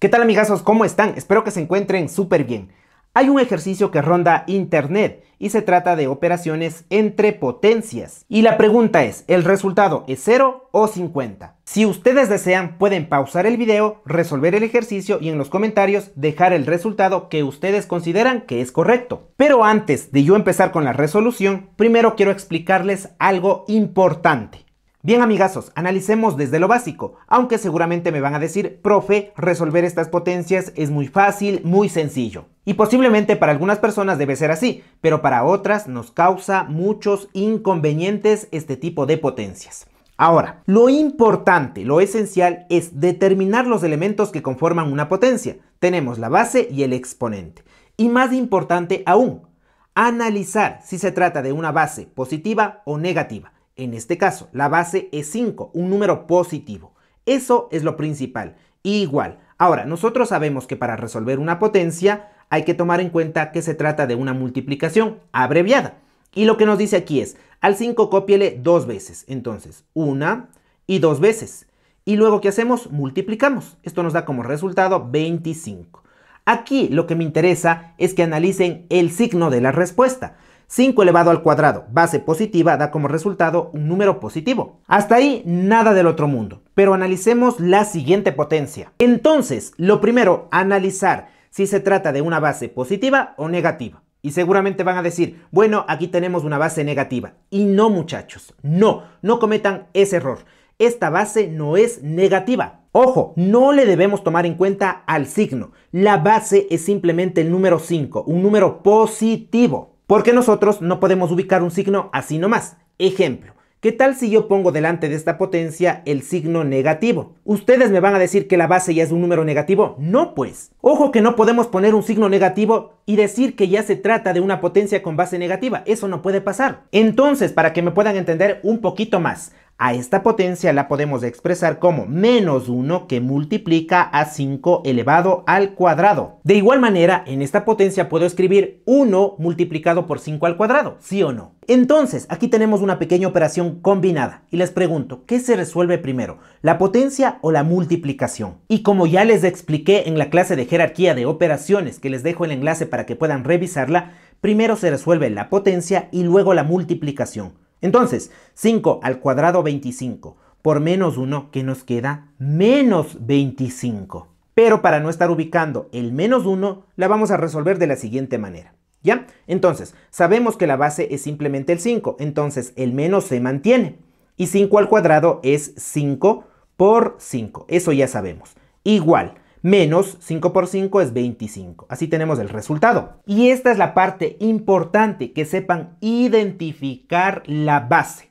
¿Qué tal amigazos? ¿Cómo están? Espero que se encuentren súper bien. Hay un ejercicio que ronda Internet y se trata de operaciones entre potencias. Y la pregunta es, ¿el resultado es 0 o 50? Si ustedes desean, pueden pausar el video, resolver el ejercicio y en los comentarios dejar el resultado que ustedes consideran que es correcto. Pero antes de yo empezar con la resolución, primero quiero explicarles algo importante. Bien amigazos, analicemos desde lo básico, aunque seguramente me van a decir, profe, resolver estas potencias es muy fácil, muy sencillo. Y posiblemente para algunas personas debe ser así, pero para otras nos causa muchos inconvenientes este tipo de potencias. Ahora, lo importante, lo esencial es determinar los elementos que conforman una potencia. Tenemos la base y el exponente. Y más importante aún, analizar si se trata de una base positiva o negativa en este caso, la base es 5, un número positivo. Eso es lo principal. Igual. Ahora, nosotros sabemos que para resolver una potencia hay que tomar en cuenta que se trata de una multiplicación abreviada. Y lo que nos dice aquí es, al 5 cópiele dos veces. Entonces, una y dos veces. Y luego, ¿qué hacemos? Multiplicamos. Esto nos da como resultado 25. Aquí lo que me interesa es que analicen el signo de la respuesta. 5 elevado al cuadrado, base positiva, da como resultado un número positivo. Hasta ahí nada del otro mundo, pero analicemos la siguiente potencia. Entonces, lo primero, analizar si se trata de una base positiva o negativa. Y seguramente van a decir, bueno, aquí tenemos una base negativa. Y no muchachos, no, no cometan ese error. Esta base no es negativa, Ojo, no le debemos tomar en cuenta al signo. La base es simplemente el número 5, un número positivo. Porque nosotros no podemos ubicar un signo así nomás. Ejemplo, ¿qué tal si yo pongo delante de esta potencia el signo negativo? ¿Ustedes me van a decir que la base ya es un número negativo? No pues. Ojo que no podemos poner un signo negativo y decir que ya se trata de una potencia con base negativa. Eso no puede pasar. Entonces, para que me puedan entender un poquito más, a esta potencia la podemos expresar como menos 1 que multiplica a 5 elevado al cuadrado. De igual manera, en esta potencia puedo escribir 1 multiplicado por 5 al cuadrado, ¿sí o no? Entonces, aquí tenemos una pequeña operación combinada y les pregunto, ¿qué se resuelve primero, la potencia o la multiplicación? Y como ya les expliqué en la clase de jerarquía de operaciones, que les dejo el enlace para que puedan revisarla, primero se resuelve la potencia y luego la multiplicación. Entonces, 5 al cuadrado 25 por menos 1 que nos queda menos 25. Pero para no estar ubicando el menos 1, la vamos a resolver de la siguiente manera. ¿Ya? Entonces, sabemos que la base es simplemente el 5, entonces el menos se mantiene. Y 5 al cuadrado es 5 por 5, eso ya sabemos. Igual, menos 5 por 5 es 25. Así tenemos el resultado. Y esta es la parte importante, que sepan identificar la base,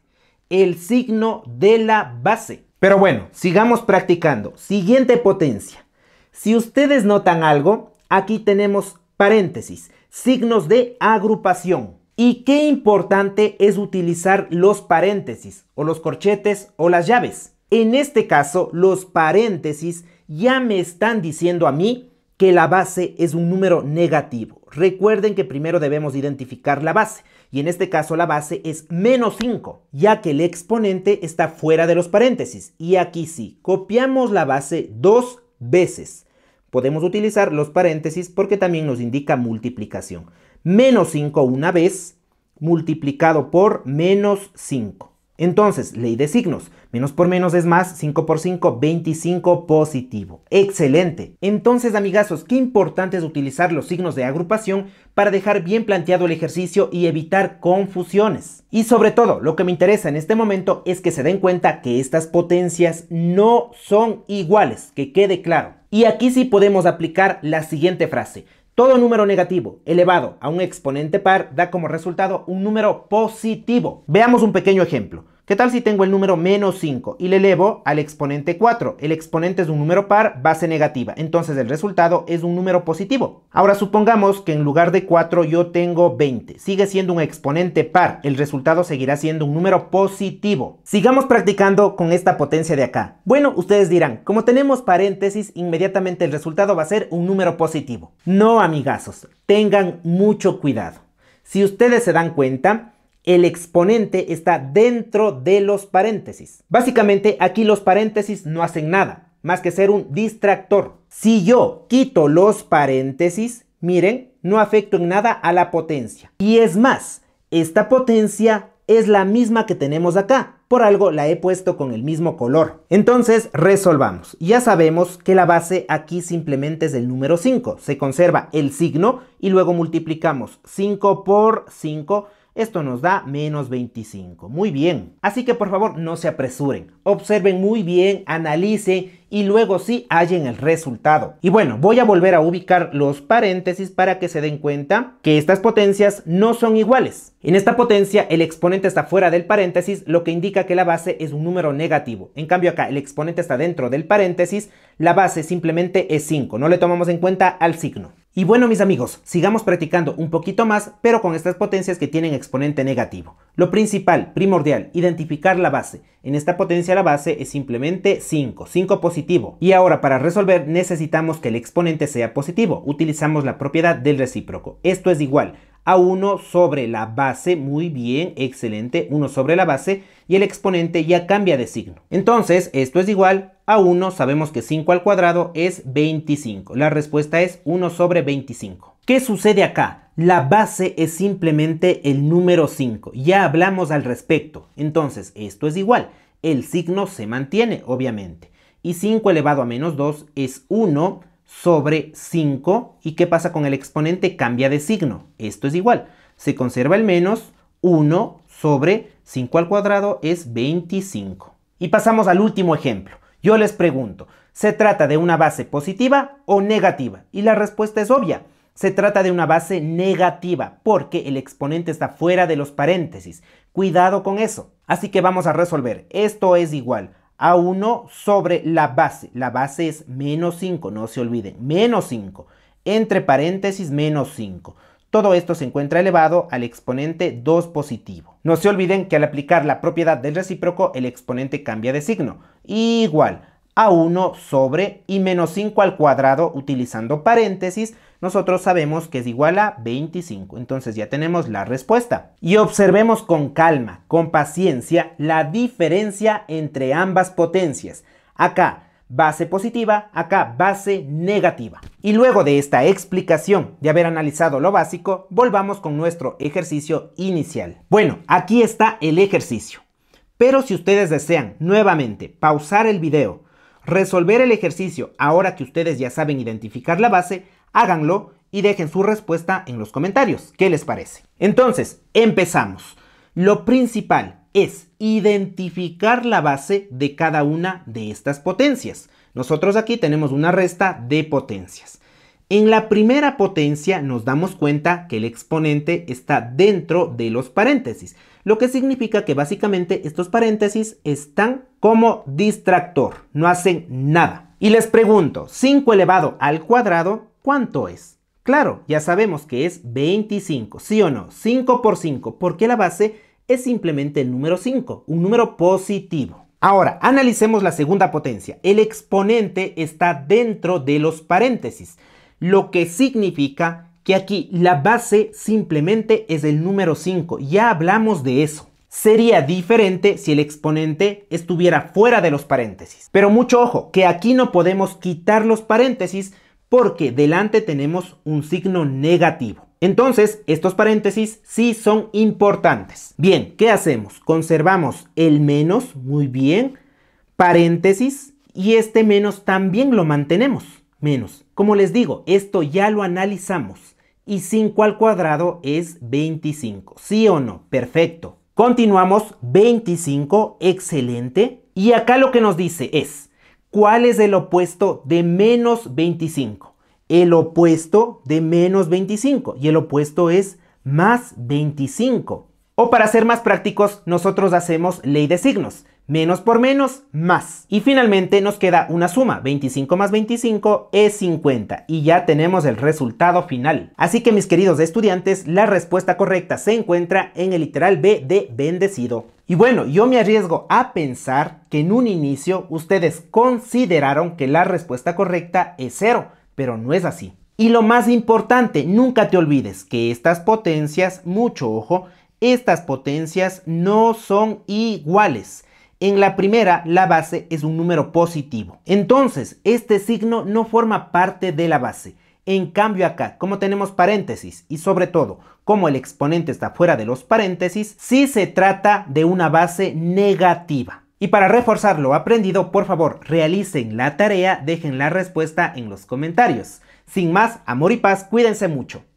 el signo de la base. Pero bueno, sigamos practicando. Siguiente potencia. Si ustedes notan algo, aquí tenemos paréntesis, signos de agrupación. Y qué importante es utilizar los paréntesis, o los corchetes, o las llaves. En este caso, los paréntesis ya me están diciendo a mí que la base es un número negativo. Recuerden que primero debemos identificar la base, y en este caso la base es menos 5, ya que el exponente está fuera de los paréntesis. Y aquí sí, copiamos la base dos veces. Podemos utilizar los paréntesis porque también nos indica multiplicación. Menos 5 una vez, multiplicado por menos 5. Entonces, ley de signos. Menos por menos es más, 5 por 5, 25 positivo. Excelente. Entonces, amigazos, qué importante es utilizar los signos de agrupación para dejar bien planteado el ejercicio y evitar confusiones. Y sobre todo, lo que me interesa en este momento es que se den cuenta que estas potencias no son iguales, que quede claro. Y aquí sí podemos aplicar la siguiente frase. Todo número negativo elevado a un exponente par da como resultado un número positivo. Veamos un pequeño ejemplo. ¿Qué tal si tengo el número menos 5 y le elevo al exponente 4? El exponente es un número par, base negativa, entonces el resultado es un número positivo. Ahora supongamos que en lugar de 4 yo tengo 20, sigue siendo un exponente par, el resultado seguirá siendo un número positivo. Sigamos practicando con esta potencia de acá. Bueno, ustedes dirán, como tenemos paréntesis, inmediatamente el resultado va a ser un número positivo. No, amigazos, tengan mucho cuidado. Si ustedes se dan cuenta, el exponente está dentro de los paréntesis. Básicamente aquí los paréntesis no hacen nada, más que ser un distractor. Si yo quito los paréntesis, miren, no afecto en nada a la potencia. Y es más, esta potencia es la misma que tenemos acá. Por algo la he puesto con el mismo color. Entonces resolvamos. Ya sabemos que la base aquí simplemente es el número 5. Se conserva el signo y luego multiplicamos 5 por 5 esto nos da menos 25. Muy bien. Así que por favor no se apresuren. Observen muy bien, analicen y luego sí hallen el resultado. Y bueno, voy a volver a ubicar los paréntesis para que se den cuenta que estas potencias no son iguales. En esta potencia el exponente está fuera del paréntesis, lo que indica que la base es un número negativo. En cambio acá el exponente está dentro del paréntesis, la base simplemente es 5, no le tomamos en cuenta al signo. Y bueno mis amigos, sigamos practicando un poquito más, pero con estas potencias que tienen exponente negativo. Lo principal, primordial, identificar la base. En esta potencia la base es simplemente 5, 5 positivo. Y ahora para resolver necesitamos que el exponente sea positivo. Utilizamos la propiedad del recíproco. Esto es igual a 1 sobre la base, muy bien, excelente, 1 sobre la base y el exponente ya cambia de signo. Entonces, esto es igual a 1, sabemos que 5 al cuadrado es 25. La respuesta es 1 sobre 25. ¿Qué sucede acá? La base es simplemente el número 5, ya hablamos al respecto. Entonces, esto es igual, el signo se mantiene, obviamente. Y 5 elevado a menos 2 es 1 sobre 5. ¿Y qué pasa con el exponente? Cambia de signo. Esto es igual. Se conserva el menos 1 sobre 5 al cuadrado es 25. Y pasamos al último ejemplo. Yo les pregunto, ¿se trata de una base positiva o negativa? Y la respuesta es obvia. Se trata de una base negativa porque el exponente está fuera de los paréntesis. Cuidado con eso. Así que vamos a resolver. Esto es igual a 1 sobre la base. La base es menos 5, no se olviden, menos 5. Entre paréntesis, menos 5. Todo esto se encuentra elevado al exponente 2 positivo. No se olviden que al aplicar la propiedad del recíproco, el exponente cambia de signo. Igual a 1 sobre y menos 5 al cuadrado utilizando paréntesis, nosotros sabemos que es igual a 25. Entonces ya tenemos la respuesta. Y observemos con calma, con paciencia, la diferencia entre ambas potencias. Acá base positiva, acá base negativa. Y luego de esta explicación, de haber analizado lo básico, volvamos con nuestro ejercicio inicial. Bueno, aquí está el ejercicio. Pero si ustedes desean nuevamente pausar el video, resolver el ejercicio ahora que ustedes ya saben identificar la base, háganlo y dejen su respuesta en los comentarios. ¿Qué les parece? Entonces, empezamos. Lo principal es identificar la base de cada una de estas potencias. Nosotros aquí tenemos una resta de potencias. En la primera potencia nos damos cuenta que el exponente está dentro de los paréntesis, lo que significa que básicamente estos paréntesis están como distractor, no hacen nada. Y les pregunto, 5 elevado al cuadrado, ¿cuánto es? Claro, ya sabemos que es 25, ¿sí o no? 5 por 5, porque la base es simplemente el número 5, un número positivo. Ahora, analicemos la segunda potencia. El exponente está dentro de los paréntesis lo que significa que aquí la base simplemente es el número 5. Ya hablamos de eso. Sería diferente si el exponente estuviera fuera de los paréntesis. Pero mucho ojo, que aquí no podemos quitar los paréntesis porque delante tenemos un signo negativo. Entonces, estos paréntesis sí son importantes. Bien, ¿qué hacemos? Conservamos el menos, muy bien, paréntesis, y este menos también lo mantenemos menos. Como les digo, esto ya lo analizamos. Y 5 al cuadrado es 25. ¿Sí o no? Perfecto. Continuamos, 25, excelente. Y acá lo que nos dice es, ¿cuál es el opuesto de menos 25? El opuesto de menos 25 y el opuesto es más 25. O para ser más prácticos, nosotros hacemos ley de signos. Menos por menos, más. Y finalmente nos queda una suma, 25 más 25 es 50 y ya tenemos el resultado final. Así que mis queridos estudiantes, la respuesta correcta se encuentra en el literal B de bendecido. Y bueno, yo me arriesgo a pensar que en un inicio ustedes consideraron que la respuesta correcta es cero, pero no es así. Y lo más importante, nunca te olvides que estas potencias, mucho ojo, estas potencias no son iguales en la primera, la base es un número positivo. Entonces, este signo no forma parte de la base. En cambio acá, como tenemos paréntesis y sobre todo, como el exponente está fuera de los paréntesis, sí se trata de una base negativa. Y para reforzar lo aprendido, por favor, realicen la tarea, dejen la respuesta en los comentarios. Sin más, amor y paz, cuídense mucho.